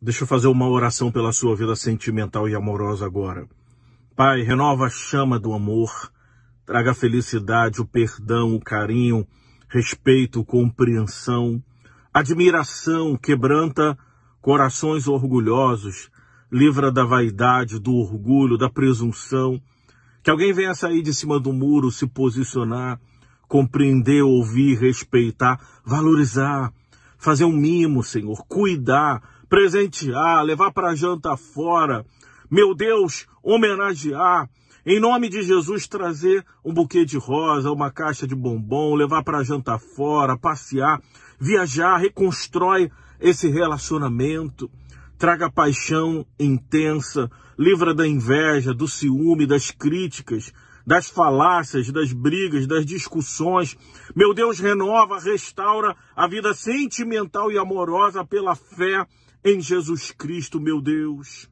Deixa eu fazer uma oração pela sua vida sentimental e amorosa agora. Pai, renova a chama do amor, traga a felicidade, o perdão, o carinho, respeito, compreensão, admiração, quebranta corações orgulhosos, livra da vaidade, do orgulho, da presunção. Que alguém venha sair de cima do muro, se posicionar, compreender, ouvir, respeitar, valorizar, fazer um mimo, Senhor, cuidar presentear, levar para janta fora. Meu Deus, homenagear. Em nome de Jesus, trazer um buquê de rosa, uma caixa de bombom, levar para jantar fora, passear, viajar, reconstrói esse relacionamento traga paixão intensa, livra da inveja, do ciúme, das críticas, das falácias, das brigas, das discussões. Meu Deus, renova, restaura a vida sentimental e amorosa pela fé em Jesus Cristo, meu Deus.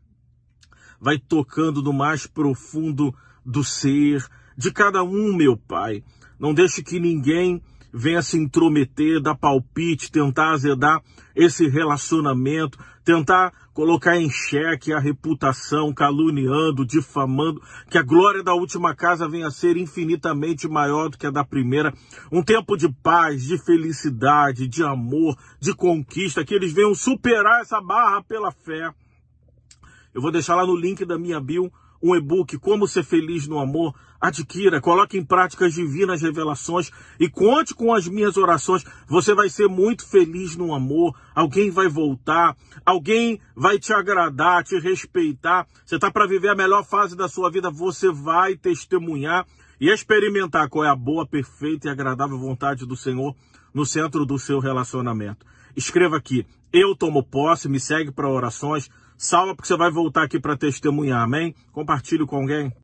Vai tocando no mais profundo do ser de cada um, meu Pai. Não deixe que ninguém venha se intrometer, dar palpite, tentar azedar esse relacionamento, tentar colocar em xeque a reputação, caluniando, difamando, que a glória da última casa venha a ser infinitamente maior do que a da primeira. Um tempo de paz, de felicidade, de amor, de conquista, que eles venham superar essa barra pela fé. Eu vou deixar lá no link da minha bio um e-book Como Ser Feliz no Amor, adquira, coloque em prática as divinas revelações e conte com as minhas orações. Você vai ser muito feliz no amor, alguém vai voltar, alguém vai te agradar, te respeitar. Você está para viver a melhor fase da sua vida, você vai testemunhar e experimentar qual é a boa, perfeita e agradável vontade do Senhor no centro do seu relacionamento. Escreva aqui, eu tomo posse, me segue para orações Salva porque você vai voltar aqui para testemunhar, amém? Compartilhe com alguém.